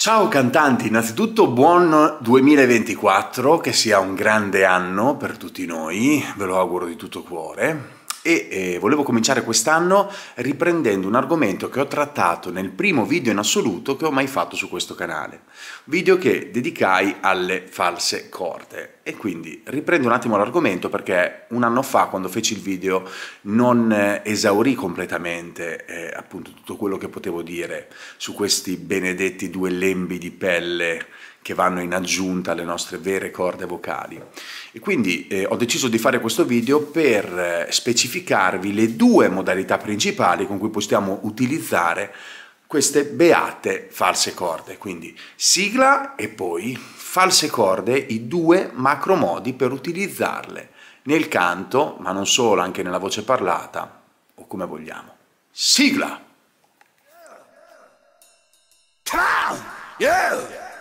Ciao cantanti, innanzitutto buon 2024, che sia un grande anno per tutti noi, ve lo auguro di tutto cuore. E eh, volevo cominciare quest'anno riprendendo un argomento che ho trattato nel primo video in assoluto che ho mai fatto su questo canale, video che dedicai alle false corde. E quindi riprendo un attimo l'argomento perché un anno fa quando feci il video non eh, esaurì completamente eh, appunto tutto quello che potevo dire su questi benedetti due lembi di pelle che vanno in aggiunta alle nostre vere corde vocali. E quindi eh, ho deciso di fare questo video per eh, specificarvi le due modalità principali con cui possiamo utilizzare queste beate false corde. Quindi sigla e poi false corde, i due macro modi per utilizzarle nel canto, ma non solo, anche nella voce parlata o come vogliamo. Sigla! Yeah.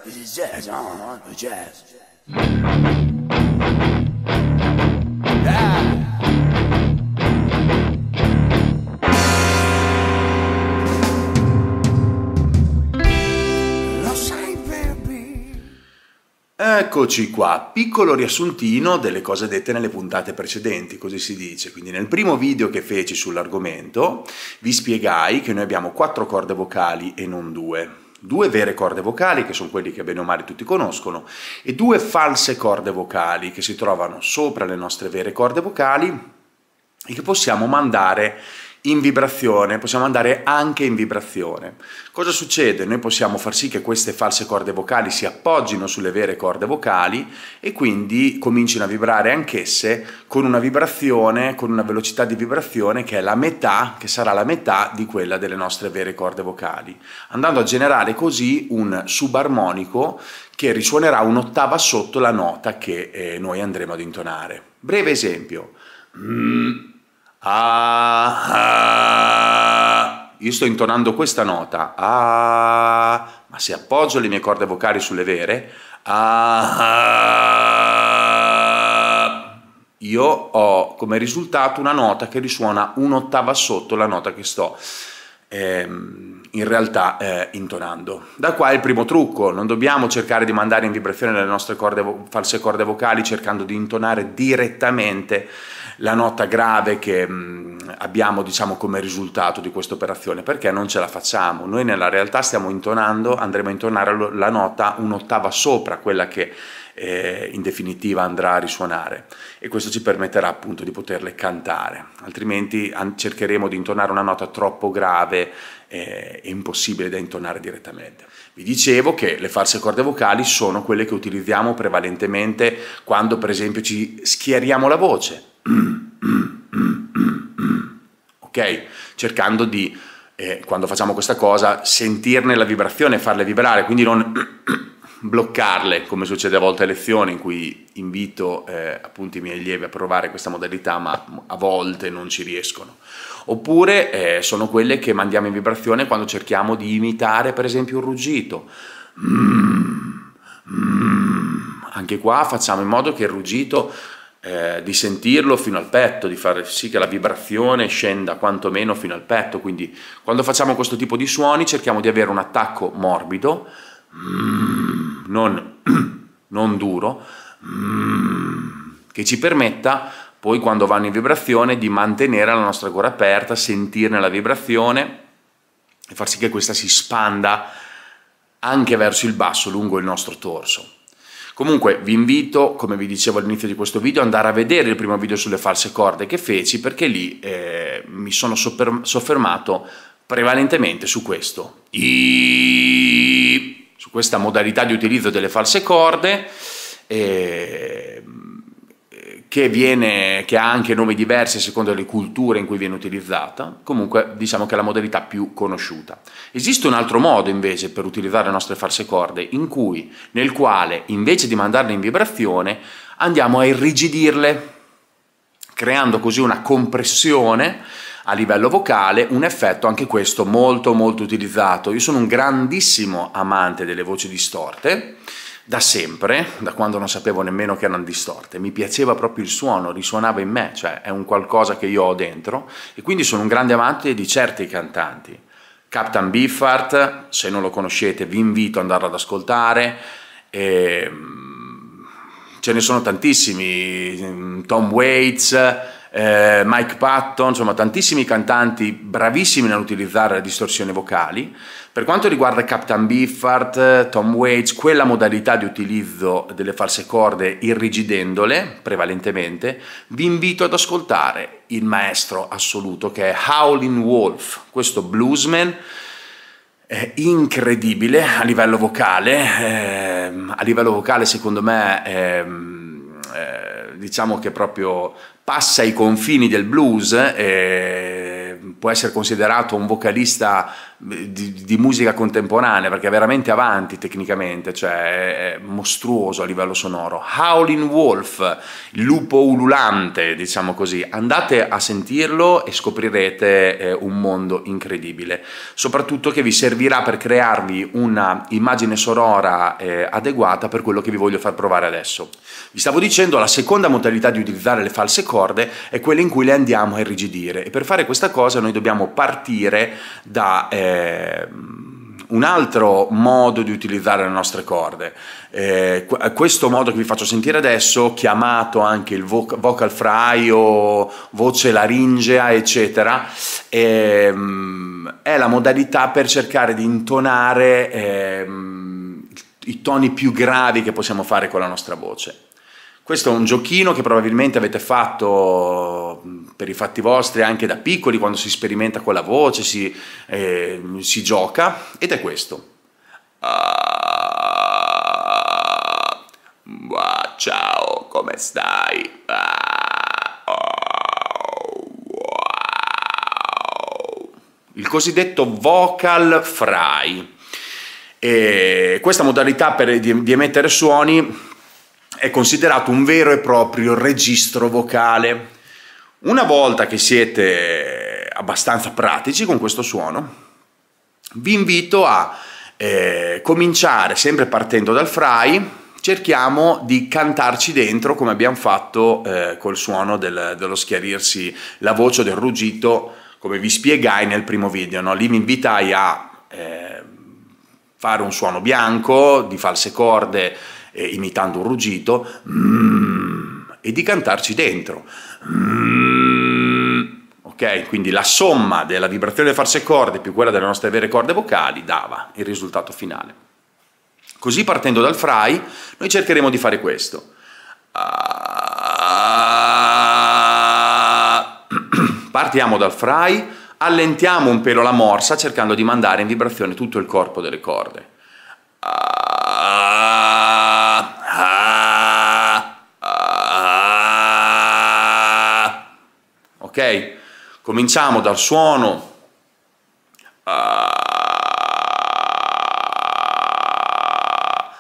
Eccoci qua, piccolo riassuntino delle cose dette nelle puntate precedenti, così si dice. Quindi nel primo video che feci sull'argomento vi spiegai che noi abbiamo quattro corde vocali e non due. Due vere corde vocali, che sono quelli che bene o male tutti conoscono, e due false corde vocali che si trovano sopra le nostre vere corde vocali e che possiamo mandare in vibrazione, possiamo andare anche in vibrazione. Cosa succede? Noi possiamo far sì che queste false corde vocali si appoggino sulle vere corde vocali e quindi comincino a vibrare anch'esse con una vibrazione, con una velocità di vibrazione che è la metà, che sarà la metà di quella delle nostre vere corde vocali, andando a generare così un subarmonico che risuonerà un'ottava sotto la nota che eh, noi andremo ad intonare. Breve esempio. Mm. Ah, ah. Io sto intonando questa nota. Ah, ma se appoggio le mie corde vocali sulle vere, ah, io ho come risultato una nota che risuona un'ottava sotto la nota che sto Ehm, in realtà eh, intonando. Da qua il primo trucco, non dobbiamo cercare di mandare in vibrazione le nostre corde, false corde vocali cercando di intonare direttamente la nota grave che mh, mm, abbiamo diciamo come risultato di questa operazione perché non ce la facciamo noi nella realtà stiamo intonando andremo a intonare la nota un'ottava sopra quella che eh, in definitiva andrà a risuonare e questo ci permetterà appunto di poterle cantare, altrimenti cercheremo di intonare una nota troppo grave eh, e impossibile da intonare direttamente. Vi dicevo che le false corde vocali sono quelle che utilizziamo prevalentemente quando per esempio ci schiariamo la voce. Ok? Cercando di, eh, quando facciamo questa cosa, sentirne la vibrazione, farle vibrare, quindi non bloccarle, come succede a volte alle lezioni, in cui invito eh, appunto i miei allievi a provare questa modalità, ma a volte non ci riescono. Oppure eh, sono quelle che mandiamo in vibrazione quando cerchiamo di imitare, per esempio, un ruggito. Mm, mm. Anche qua facciamo in modo che il ruggito eh, di sentirlo fino al petto, di far sì che la vibrazione scenda quantomeno fino al petto. Quindi quando facciamo questo tipo di suoni cerchiamo di avere un attacco morbido. Mm non, non duro, che ci permetta poi quando vanno in vibrazione di mantenere la nostra gola aperta, sentirne la vibrazione e far sì che questa si spanda anche verso il basso, lungo il nostro torso. Comunque vi invito, come vi dicevo all'inizio di questo video, ad andare a vedere il primo video sulle false corde che feci perché lì eh, mi sono soffermato prevalentemente su questo. I su questa modalità di utilizzo delle false corde. Eh, che, viene, che, ha anche nomi diversi a seconda delle culture in cui viene utilizzata, comunque diciamo che è la modalità più conosciuta. Esiste un altro modo invece per utilizzare le nostre false corde, in cui, nel quale invece di mandarle in vibrazione andiamo a irrigidirle, creando così una compressione a livello vocale, un effetto anche questo molto molto utilizzato. Io sono un grandissimo amante delle voci distorte, da sempre, da quando non sapevo nemmeno che erano distorte, mi piaceva proprio il suono, risuonava in me, cioè è un qualcosa che io ho dentro e quindi sono un grande amante di certi cantanti. Captain Biffart, se non lo conoscete vi invito ad andarlo ad ascoltare, e... Ehm, ce ne sono tantissimi, mm, Tom Waits, eh, Mike Patton, insomma tantissimi cantanti bravissimi nell'utilizzare le distorsioni vocali. Per quanto riguarda Captain Biffard, Tom Waits, quella modalità di utilizzo delle false corde irrigidendole prevalentemente, vi invito ad ascoltare il maestro assoluto che è Howlin' Wolf, questo bluesman eh, incredibile a livello vocale, eh, a livello vocale secondo me ehm, eh, eh, diciamo che proprio passa i confini del blues, eh, può essere considerato un vocalista di, di, musica contemporanea perché è veramente avanti tecnicamente, cioè è mostruoso a livello sonoro. Howling Wolf, il lupo ululante, diciamo così. Andate a sentirlo e scoprirete eh, un mondo incredibile, soprattutto che vi servirà per crearvi una immagine sonora eh, adeguata per quello che vi voglio far provare adesso. Vi stavo dicendo, la seconda modalità di utilizzare le false corde è quella in cui le andiamo a irrigidire e per fare questa cosa noi dobbiamo partire da eh, eh, un altro modo di utilizzare le nostre corde. Eh, questo modo che vi faccio sentire adesso, chiamato anche il vocal fry o voce laringea, eccetera, ehm, è la modalità per cercare di intonare ehm, i toni più gravi che possiamo fare con la nostra voce. Questo è un giochino che probabilmente avete fatto per i fatti vostri anche da piccoli, quando si sperimenta con la voce, si, eh, si gioca, ed è questo. Ah, ah, ciao, come stai? Ah, oh, wow. Il cosiddetto vocal fry. E eh, questa modalità per, di, di emettere suoni è considerato un vero e proprio registro vocale. Una volta che siete abbastanza pratici con questo suono, vi invito a eh, cominciare sempre partendo dal fry, cerchiamo di cantarci dentro come abbiamo fatto eh, col suono del, dello schiarirsi la voce del ruggito, come vi spiegai nel primo video. No? Lì vi invitai a eh, fare un suono bianco di false corde eh, imitando un ruggito, mm, e di cantarci dentro. Mm, ok? Quindi la somma della vibrazione delle false corde più quella delle nostre vere corde vocali dava il risultato finale. Così partendo dal fry, noi cercheremo di fare questo. Partiamo dal fry, allentiamo un pelo la morsa cercando di mandare in vibrazione tutto il corpo delle corde. Cominciamo dal suono.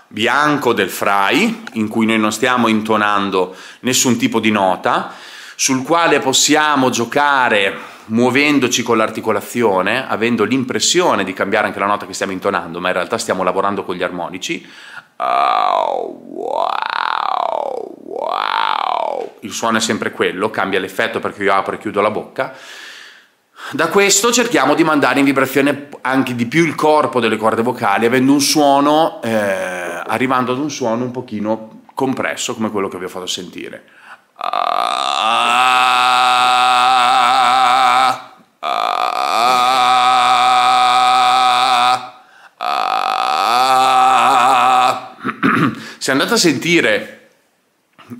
bianco del fry, in cui noi non stiamo intonando nessun tipo di nota, sul quale possiamo giocare muovendoci con l'articolazione, avendo l'impressione di cambiare anche la nota che stiamo intonando, ma in realtà stiamo lavorando con gli armonici. Il suono è sempre quello, cambia l'effetto perché io apro e chiudo la bocca. Da questo cerchiamo di mandare in vibrazione anche di più il corpo delle corde vocali, avendo un suono, eh, arrivando ad un suono un pochino compresso come quello che vi ho fatto sentire. Se andate a sentire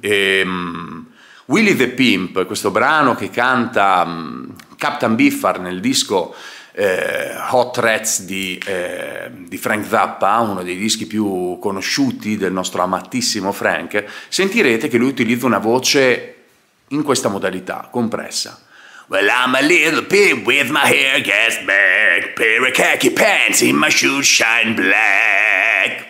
ehm, Willy the Pimp, questo brano che canta mm, Captain Biffar nel disco eh, Hot Rats di, eh, di, Frank Zappa, uno dei dischi più conosciuti del nostro amatissimo Frank, sentirete che lui utilizza una voce in questa modalità, compressa. Well, I'm a little pig with my hair gets back, pair of khaki pants in my shoes shine black.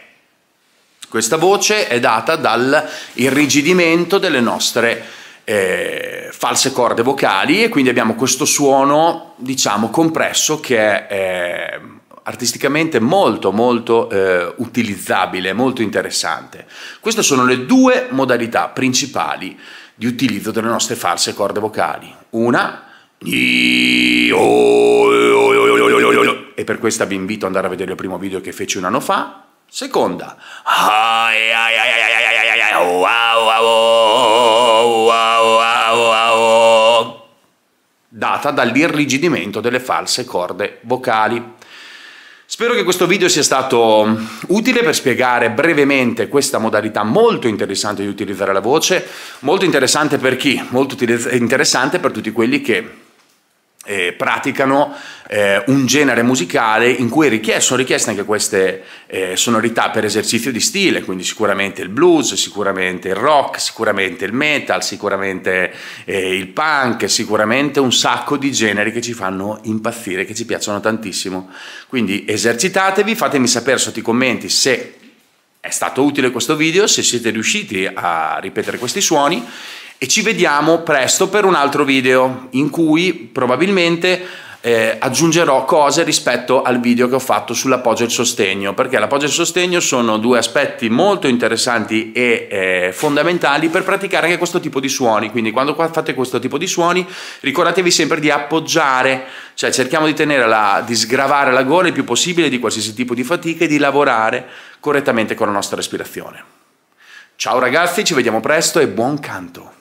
Questa voce è data dall'irrigidimento delle nostre... Eh, false corde vocali e quindi abbiamo questo suono, diciamo, compresso che è artisticamente molto molto eh, utilizzabile, molto interessante. Queste sono le due modalità principali di utilizzo delle nostre false corde vocali. Una e per questa vi invito ad andare a vedere il primo video che feci un anno fa. Seconda. Wow, wow, wow, wow data dall'irrigidimento delle false corde vocali. Spero che questo video sia stato mm, utile per spiegare brevemente questa modalità molto interessante di utilizzare la voce, molto interessante per chi? Molto interessante per tutti quelli che eh, praticano eh, un genere musicale in cui richiest sono richieste anche queste eh, sonorità per esercizio di stile, quindi sicuramente il blues, sicuramente il rock, sicuramente il metal, sicuramente eh, il punk, sicuramente un sacco di generi che ci fanno impazzire, che ci piacciono tantissimo. Quindi esercitatevi, fatemi sapere sotto i commenti se è stato utile questo video, se siete riusciti a ripetere questi suoni e ci vediamo presto per un altro video in cui probabilmente eh, aggiungerò cose rispetto al video che ho fatto sull'appoggio e il sostegno perché l'appoggio e il sostegno sono due aspetti molto interessanti e eh, fondamentali per praticare anche questo tipo di suoni quindi quando fate questo tipo di suoni ricordatevi sempre di appoggiare cioè cerchiamo di, la, di sgravare la gola il più possibile di qualsiasi tipo di fatica e di lavorare correttamente con la nostra respirazione Ciao ragazzi, ci vediamo presto e buon canto!